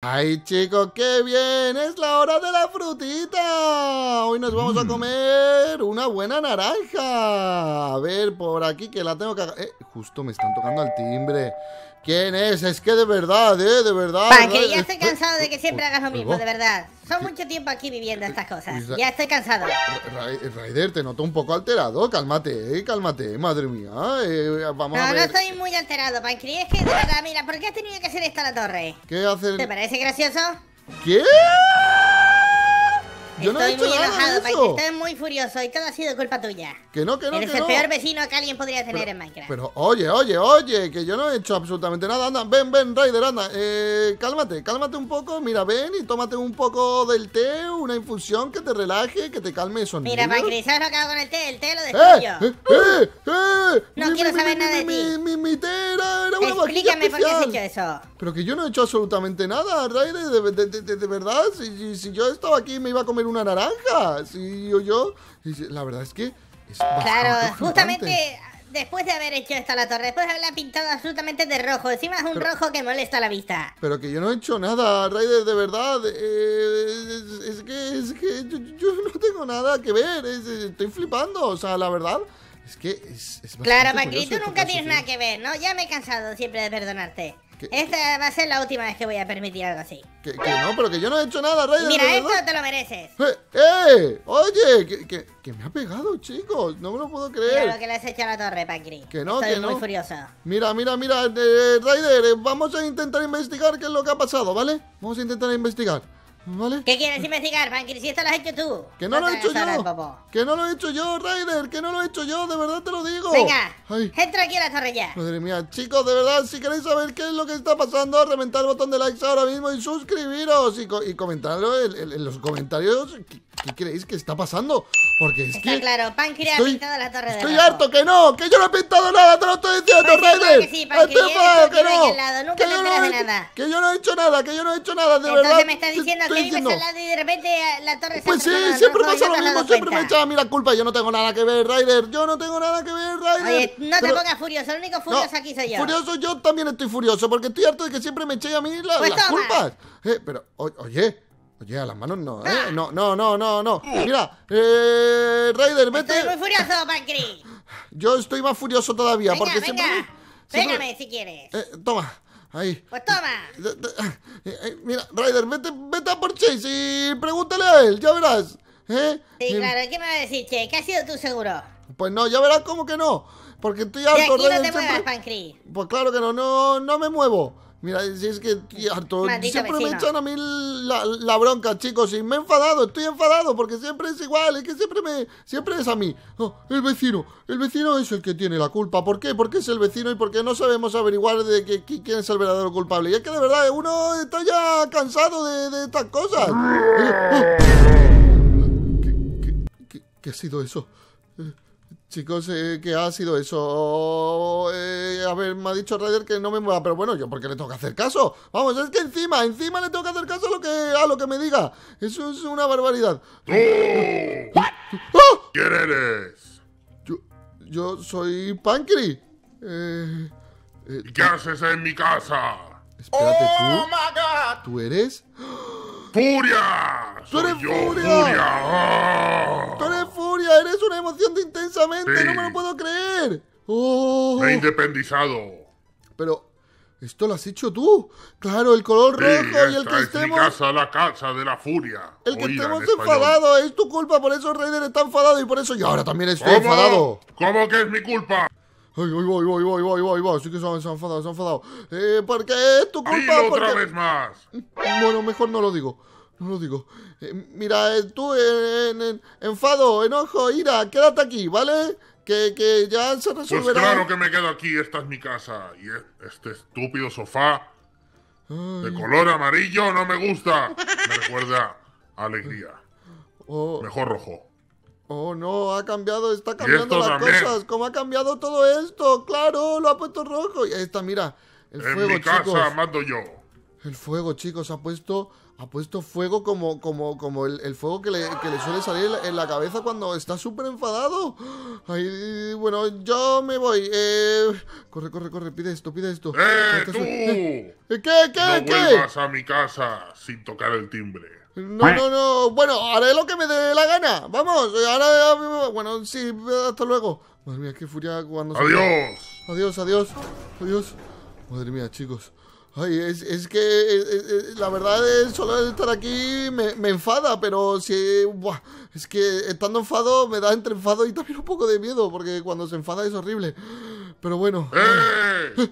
Ay chicos, qué bien, es la hora de la frutita. Hoy nos vamos a mm. comer una buena naranja. A ver, por aquí que la tengo que... Eh, justo me están tocando al timbre. ¿Quién es? Es que de verdad, ¿eh? De verdad. Para ya estoy cansado de que siempre hagas lo mismo, de verdad. Son mucho tiempo aquí viviendo eh, estas eh, cosas. Ya estoy cansado. Raider, te noto un poco alterado. Cálmate, eh, cálmate, madre mía. Eh, vamos no, a ver. no estoy muy alterado, Pancri. Es que de mira, ¿por qué has tenido que hacer esta la torre? ¿Qué hacer? ¿Te parece gracioso? ¿Qué? Yo no he hecho muy nada enojado, de eso. Estoy muy furioso y todo ha sido culpa tuya. Que no, que no, Eres que el peor vecino que alguien podría tener en Minecraft. Pero oye, oye, oye, que yo no he hecho absolutamente nada. Anda, ven, ven, Raider, anda. Eh, cálmate, cálmate un poco. Mira, ven y tómate un poco del té, una infusión que te relaje, que te calme eso. Mira, Minecraft, ¿sabes lo que hago con el té? El té lo eh, destruyo. Eh, eh, eh, no quiero saber nada de ti. Mi, mi, té era, era una Explícame por qué has hecho eso. Pero que yo no he hecho absolutamente nada, Raider. De, verdad, si yo estaba aquí me iba a comer una naranja. Sí, yo, yo. la verdad es que es Claro, justamente después de haber hecho esto a la torre, después de haberla pintado absolutamente de rojo, encima es un rojo que molesta la vista. Pero que yo no he hecho nada, Raider, de verdad. Eh, es, que, es que yo, no tengo nada que ver, eh, estoy flipando, o sea, la verdad. Es que es... claro, Macri, tú este nunca tienes nada que ver, ¿no? Ya me he cansado siempre de perdonarte. Esta va a ser la última vez que voy a permitir algo así. Que, no, pero que yo no he hecho nada, Raider Mira, esto te lo mereces. ¡Eh! eh oye, que, me ha pegado, chicos. No me lo puedo creer. Mira lo que le has hecho a la torre, Pankri. Que no, Estoy muy Mira, mira, mira, eh, Raider, eh, vamos a intentar investigar qué es lo que ha pasado, ¿vale? Vamos a intentar investigar. ¿Vale? ¿Qué quieres investigar, Franky? Si esto lo has hecho tú. Que no, lo he hecho yo. Que no lo he hecho yo, Ryder. Que no lo he hecho yo, de verdad te lo digo. Venga, entra aquí a la torre ya. Madre mía, chicos, de verdad, si queréis saber qué es lo que está pasando, reventar el botón de likes ahora mismo y suscribiros y, comentarlo en los comentarios. ¿qué creéis que está pasando? Porque es está que. claro, Pancreas ha pintado la torre de Estoy harto, que no, que yo no he pintado nada, te lo estoy diciendo, Raider. Que sí, que, no. que, yo no he, nada. que yo no he hecho nada, que yo no he hecho nada, de verdad. Entonces me estás diciendo que diciendo. al lado y de repente la torre se Pues sí, siempre pasa lo mismo, siempre me echan a mí la culpa. Yo no tengo nada que ver, Raider. Yo no tengo nada que ver, Raider. Oye, no te pongas furioso, el único furioso aquí soy yo. Furioso, yo también estoy furioso, porque estoy harto de que siempre me echéis a mí pues las culpas. Eh, pero, oye, Oye, a las manos no, ¿eh? Ah. No, no, no, no, no. Mira, eh, Raider, vete. Estoy muy furioso, Yo estoy más furioso todavía venga, porque venga. siempre... Pégame si quieres. Eh, toma. Ahí. Pues toma. Eh, eh, eh, mira, Ryder, vete, vete a por Chase y pregúntale a él, ya verás. ¿Eh? Sí, claro, ¿qué me va a decir, Che? ¿Qué ha sido tú seguro? Pues no, ya verás cómo que no. Porque estoy alto. no te muevas, Pues claro que no, no, no me muevo. Mira, si es que siempre me echan a mí la, bronca, chicos, y me he enfadado, estoy enfadado, porque siempre es igual, es que siempre me, siempre es a mí. el vecino, el vecino es el que tiene la culpa. ¿Por qué? Porque es el vecino y porque no sabemos averiguar de que, quién es el verdadero culpable. Y es que de verdad uno está ya cansado de, estas cosas. ¿Qué, qué ha sido eso? Chicos, eh, ha sido eso. Oh, eh, a ver, me ha dicho Ryder que no me mueva, pero bueno, yo porque le tengo que hacer caso. Vamos, es que encima, encima le tengo que hacer caso a lo que, a lo que me diga. Eso es una barbaridad. ¡Ah! ¿Quién eres? Yo, soy Pankry ¿Y eh, eh, qué haces en mi casa? Oh tú. Oh, my God. ¿Tú eres? ¡Furia! ¡Tú eres Furia! ¡Furia! ¡Oh! ¡Tú eres furia Eres es una emoción de intensamente, no me lo puedo creer. Oh. Me he independizado. Pero, ¿esto lo has hecho tú? Claro, el color rojo y el que es Mi casa, la casa de la furia. El que estemos enfadados es tu culpa, por eso Raider está enfadado y por eso yo ahora también estoy enfadado. ¿Cómo que es mi culpa? Ay, ay, voy, voy, voy, voy, voy, Sí que se han, se han enfadado, se han enfadado. Eh, qué es tu culpa. Dilo porque... otra vez más. Bueno, mejor no lo digo. No lo digo. Eh, mira, eh, tú eh, en, enfado, enojo, ira, quédate aquí, ¿vale? Que, ya se pues resolverá. Pues claro que me quedo aquí, esta es mi casa. Y e, este estúpido sofá de color amarillo no me gusta. Me recuerda alegría. Oh. Mejor rojo. Oh, no, ha cambiado, está cambiando las cosas. ¿Cómo ha cambiado todo esto? Claro, lo ha puesto rojo. Y ahí está, mira, el en mi casa mando yo. El fuego, chicos, ha puesto, ha puesto fuego como, como, como el, el fuego que le, suele salir en la cabeza cuando está súper enfadado. Ay, bueno, yo me voy. Eh, corre, corre, corre, pide esto, pide esto. ¡Eh, ¿Eh ¿Qué, qué, no vuelvas a mi casa sin tocar el timbre. No, no, no. Bueno, haré lo que me dé la gana. Vamos, eh, ahora... Eh, bueno, sí, hasta luego. Madre mía, qué furia cuando... ¡Adiós! Adiós, adiós, adiós. Madre mía, chicos. Ay, es, es que eh, eh, eh, la verdad es solo estar aquí me, enfada, pero si es que estando enfado me da entre enfado y también un poco de miedo, porque cuando se enfada es horrible. Pero bueno. ¡Eh!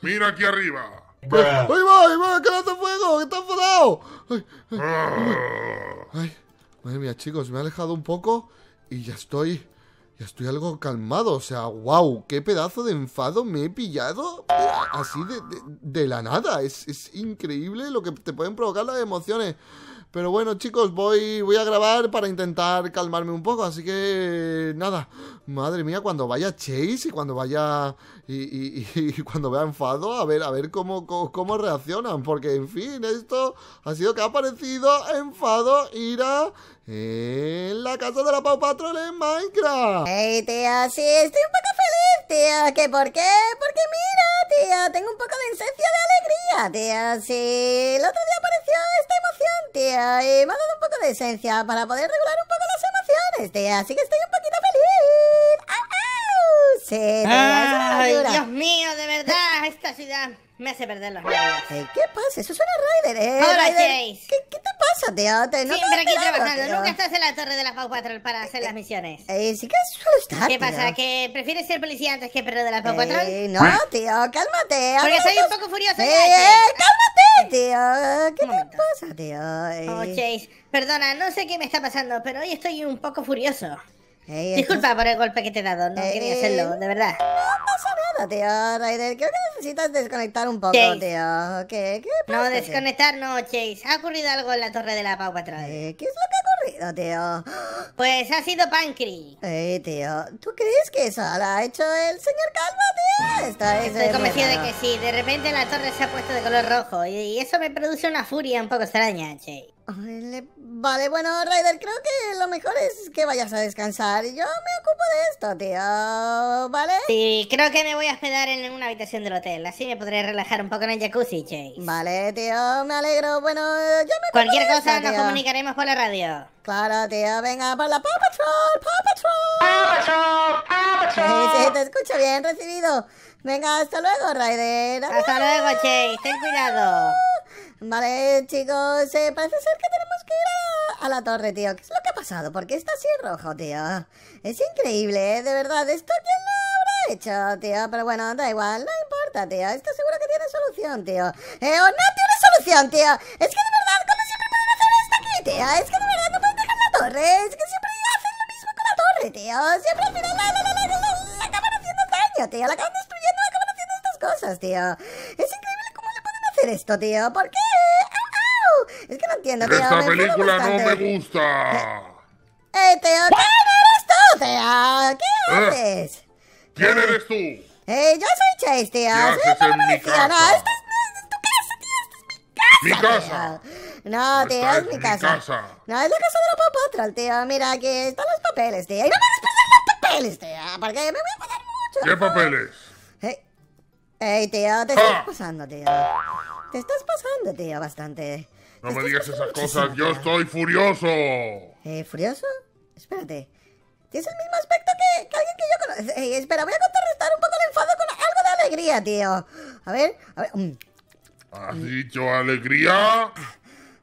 ¡Mira aquí arriba! ¡Ahí va, ahí va! ¡Que no hace fuego! ¡Que está enfadado! Ay, ay, ah. ay, madre mía, chicos, me he alejado un poco y ya estoy estoy algo calmado, o sea, wow, qué pedazo de enfado me he pillado así de, la nada. Es, es increíble lo que te pueden provocar las emociones. Pero bueno, chicos, voy, voy a grabar para intentar calmarme un poco. Así que nada. Madre mía, cuando vaya Chase y cuando vaya. Y, cuando vea enfado, a ver, a ver cómo, cómo, reaccionan. Porque, en fin, esto ha sido que ha aparecido enfado Ira en la casa de la Pau Patrol en Minecraft. Ey, tía, sí, estoy un poco feliz, tío. ¿qué? por qué? Porque mira, tía, tengo un poco de esencia de alegría, tío. Sí, el otro día tía, y eh, me ha dado un poco de esencia para poder regular un poco las emociones, tía, así que estoy un poquito feliz. ¡Au, au! Sí, Ay, Dios mío, de verdad, esta ciudad me hace perder los nervios. ¿Qué pasa? Eso suena a Ryder, ¿eh? ¡Hola, Chase. ¿Qué, ¿Qué, te pasa, tío? Te, no aquí trabajando. Nunca estás en la torre de la F4 para hacer las misiones. Eh, sí que suelo estar, ¿Qué pasa? ¿Que prefieres ser policía antes que perro de la F4? Eh, no, tío, cálmate. Porque soy un poco furioso. Eh, eh, cálmate. Ah, ¿qué te pasa, Oh, eh. Chase, perdona, no sé qué me está pasando, pero hoy estoy un poco furioso. Disculpa por el golpe que te he dado, no quería hacerlo, de verdad. No pasa nada, tío, Raider. Creo que necesitas desconectar un poco, tío. ¿Qué, qué No, desconectar no, Chase. Ha ocurrido algo en la torre de la Pau 4. Eh, ¿Qué es lo que ha ocurrido, tío? Pues ha sido Pancri. Eh, tío, ¿tú crees que eso lo ha hecho el señor Calma, tío? Estoy convencido de que sí. De repente la torre se ha puesto de color rojo y eso me produce una furia un poco extraña, Chase. Vale, bueno, Ryder, creo que lo mejor es que vayas a descansar. Yo me ocupo de esto, tío, ¿vale? Sí, creo que me voy a hospedar en una habitación del hotel. Así me podré relajar un poco en el jacuzzi, Chase. Vale, tío, me alegro. Bueno, yo me ocupo Cualquier cosa nos comunicaremos por la radio. Claro, tío, venga, por la Paw Patrol, Paw Patrol. Paw Patrol, Paw Patrol. Sí, sí, te escucho bien, recibido. Venga, hasta luego, Ryder. Hasta luego, Chase, ten cuidado. Vale, chicos, eh, parece ser que tenemos que ir a, la torre, tío. ¿Qué es lo que ha pasado? ¿Por qué está así rojo, tío? Es increíble, ¿eh? De verdad, ¿esto quién lo habrá hecho, tío? Pero bueno, da igual, no importa, tío. Esto seguro que tiene solución, tío. Eh, o no tiene solución, tío. Es que de verdad, ¿cómo siempre pueden hacer esto aquí, tío? Es que de verdad no pueden dejar la torre. Es que siempre hacen lo mismo con la torre, tío. Siempre al final la, la, la, acaban haciendo daño, tío. La acaban destruyendo, la acaban haciendo estas cosas, tío. Es increíble cómo le pueden hacer esto, tío entiendo. Esta película no me gusta. Eh, eh Teo, ¿quién eres tú, Teo? ¿Qué ah. haces? ¿Quién eres tú? Eh, yo soy Chase, tío! ¿Qué haces en mi casa? No, esta es, tu casa, tío! Esta es mi casa. Mi casa. No, tío, es mi casa. No, es la casa de la papotra, tío. Mira, aquí están los papeles, tío. Y no me a perder los papeles, tío! porque me voy a perder mucho. ¿Qué papeles? Eh, ¡Eh, tío, te ah. estás pasando, tío. Te estás pasando, tío, bastante. No me digas esas cosas, yo estoy furioso. ¿Eh, ¿Furioso? Espérate. Tienes el mismo aspecto que, alguien que yo conozco. Eh, espera, voy a contrarrestar un poco el enfado con algo de alegría, tío. A ver, a ver. Mm. ¿Has dicho alegría?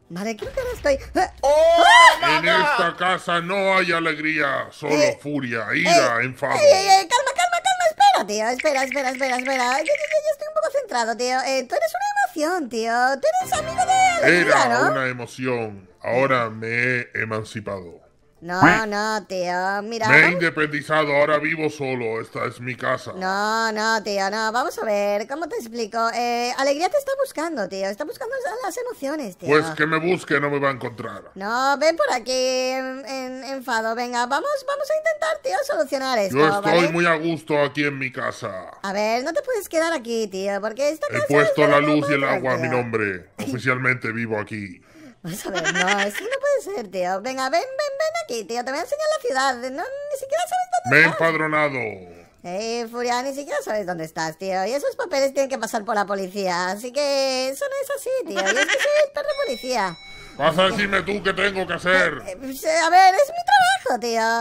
Vale, creo que ahora estoy. Eh, ¡Oh, ¡Ah! En esta casa no hay alegría, solo eh, furia, ira, eh, enfado. Eh, calma, calma, calma, espera, tío. Espera, espera, espera, espera. Yo, yo estoy un poco centrado, tío. tú eres una emoción, tío. Tú eres amigo era una emoción. Ahora me he emancipado. No, no, tío, mira. Me he independizado, ahora vivo solo, esta es mi casa. No, no, tío, no, vamos a ver, ¿cómo te explico? Eh, Alegría te está buscando, tío, está buscando las emociones, tío. Pues que me busque, no me va a encontrar. No, ven por aquí, en, enfado, venga, vamos, vamos a intentar, tío, solucionar esto. Yo estoy muy a gusto aquí en mi casa. A ver, no te puedes quedar aquí, tío, porque esta He puesto la luz y el agua mi nombre, oficialmente vivo aquí. No a ver, no, no puede ser, tío. Venga, ven, ven, ven aquí, tío. Te voy a enseñar la ciudad. No, ni siquiera sabes dónde Me he empadronado. Eh, Furia, ni siquiera sabes dónde estás, tío. Y esos papeles tienen que pasar por la policía. Así que eso no es así, tío. Y es que soy el perro policía. Vas a decirme tú qué tengo que hacer. Eh, eh, a ver, es mi trabajo,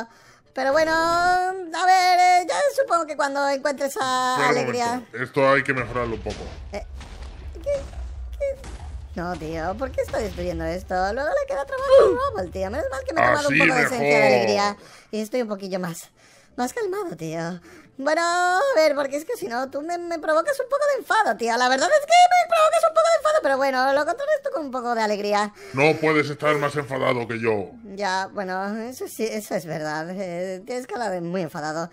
tío. Pero bueno, a ver, eh, ya supongo que cuando encuentres a Alegría... Esto hay que mejorarlo un poco. No, tío, ¿por qué estoy destruyendo esto? Luego le queda trabajo uh, móvil, pues, tío. Menos mal que me he tomado un poco de esencia de alegría. Y estoy un poquillo más. Más calmado, tío. Bueno, a ver, porque es que si no, tú me, provocas un poco de enfado, tío. La verdad es que me provocas un poco de enfado, pero bueno, lo controlo esto con un poco de alegría. No puedes estar más enfadado que yo. Ya, bueno, eso sí, eso es verdad. Eh, tienes cara de muy enfadado.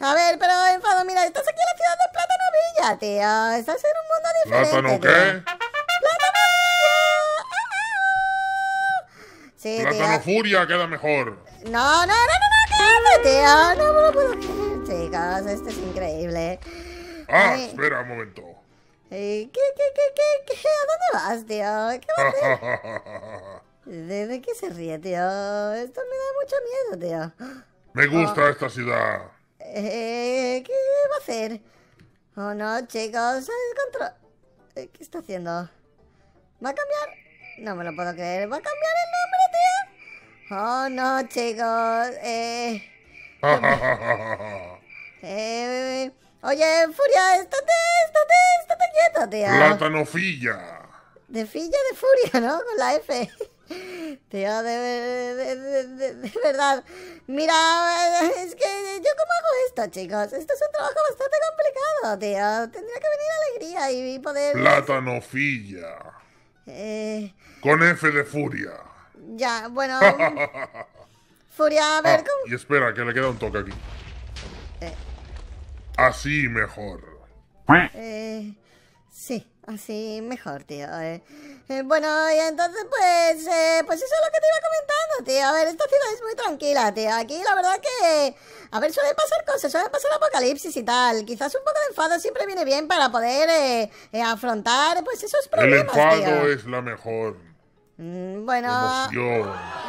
A ver, pero enfado, mira, estás aquí en la ciudad de Plátano Villa, tío. Estás en un mundo diferente. ¿Plátano qué? Sí, Plátano Furia queda mejor. No, no, no, no, no, tío? Ah, no me lo puedo creer, Chicos, esto es increíble. Ah, espera un momento. ¿Qué, qué, qué, qué, qué? a dónde vas, tío? ¿Qué va a hacer? ¿De qué se ríe, tío? Esto me da mucho miedo, tío. Me gusta oh. esta ciudad. Eh, ¿Qué va a hacer? Oh, no, chicos, control... Eh, ¿Qué está haciendo? ¿Va a cambiar? No me lo puedo creer. ¿Va a cambiar el nombre? Oh, no, chicos. Eh... eh... Oye, Furia, estate, estate, estate quieta, tía. Platanofilla. De filla de furia, ¿no? Con la F. Tío, de, verdad. Mira, es que yo cómo hago esto, chicos. Esto es un trabajo bastante complicado, tío. Tendría que venir alegría y poder... Platanofilla. Eh... Con F de furia. Ya, bueno. Furia, a ver ah, Y espera, que le queda un toque aquí. Eh. Así mejor. Eh, sí, así mejor, tío. Eh, bueno, y entonces, pues, pues eso es lo que te iba comentando, tío. A ver, esta ciudad es muy tranquila, tío. Aquí la verdad que... A ver, suelen pasar cosas, suelen pasar apocalipsis y tal. Quizás un poco de enfado siempre viene bien para poder afrontar, pues, esos problemas, El enfado es la mejor Mm, bueno.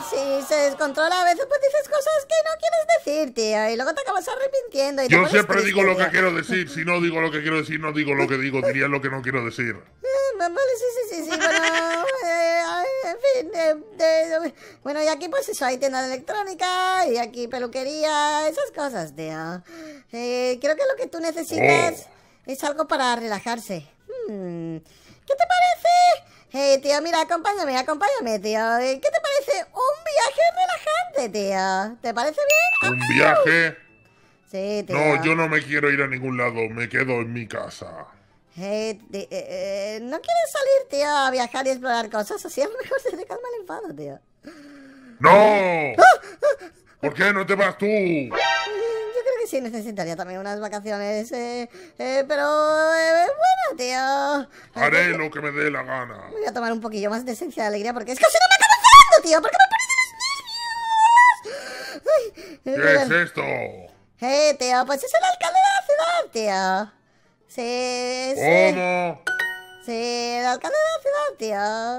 Si se descontrola a veces, pues dices cosas que no quieres decir, tío. Ah, y luego te acabas arrepintiendo. Y Yo siempre digo lo que quiero decir. Si no digo lo que quiero decir, no digo lo que digo. Diría lo que no quiero decir. Eh, sí, sí, sí, Bueno, eh, en fin. Eh, bueno, y aquí, pues eso, hay tienda de electrónica. Y aquí, peluquería. Esas cosas, tío. creo que lo que tú necesitas oh. es algo para relajarse. Hmm, ¿Qué te parece? Hey, tío, mira, acompáñame, acompáñame, tío. ¿Qué te parece? Un viaje relajante, tío. ¿Te parece bien? ¿Un viaje? Sí, tío. No, yo no me quiero ir a ningún lado. Me quedo en mi casa. Hey, eh, eh, ¿No quieres salir, tío, a viajar y explorar cosas? Así a mejor se te calma el enfado, tío. ¡No! ¿Por qué no te vas tú? sí necesitaría también unas vacaciones, eh, eh pero eh, bueno, tío. Haré lo que me dé la gana. Voy a tomar un poquillo más de esencia de alegría porque es que si no me acabo cerrando, tío, porque me pones los nervios. Eh, ¿Qué es esto? Eh, tío, pues es el alcalde de la ciudad, tío. Sí, sí. ¿Cómo? Sí, el alcalde de la ciudad,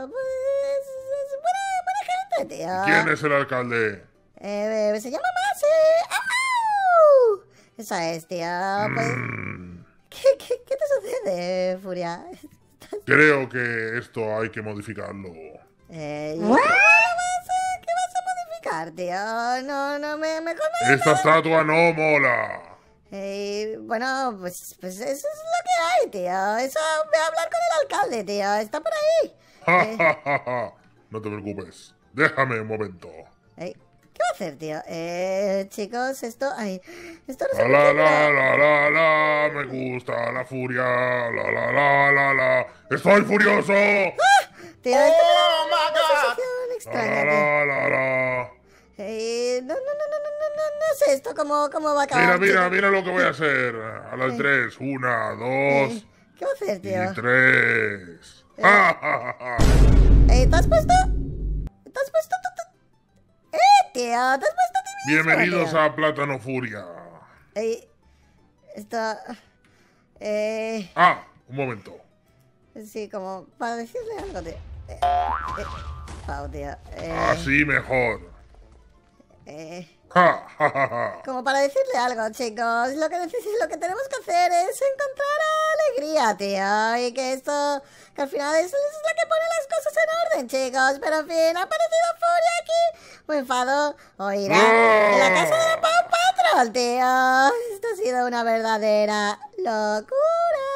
tío. Pues es buena, buena gente, tío. ¿Quién es el alcalde? Eh, se llama más, esa es, este, tío. Ah, pues... Mm. ¿Qué, qué, qué te sucede, Furia? Creo que esto hay que modificarlo. Eh, ¿Qué vas a modificar, tío? Ah, no, no, me, mejor Esta estatua no mola. Eh, bueno, pues, pues eso es lo que hay, tío. Eso voy a hablar con el alcalde, tío. Está por ahí. Eh. no te preocupes. Déjame un momento hacer, tío? Eh, chicos, esto... Ay, esto no se la, la, la, la, la, la, me gusta la furia, la, la, la, la, la, estoy furioso. ¡Ah! Tío, oh, esto me oh, extraña, la, la, la, la. Eh, no, no, no, no, no, no, no sé esto cómo, cómo va a acabar. Mira, mira, mira lo que voy a hacer. A las eh. tres, una, dos... Eh, ¿Qué va a hacer, tío? Y tres. Eh, eh ¿Te has puesto? ¿Te has puesto tu Ah, Bienvenidos a Plátano Furia. está. Eh. Ah, un momento. Sí, como para decirle algo, tío. Eh, eh Así eh. Ah, mejor. Como para decirle algo, chicos. Lo que, lo que tenemos que hacer es encontrar a alegría, tío. Y que esto, que al final es, es la que pone las cosas en orden, chicos. Pero en fin, ha aparecido Furia aquí. muy enfado. Oirá. En la casa de la Pau Patrol, tío. Esto ha sido una verdadera locura.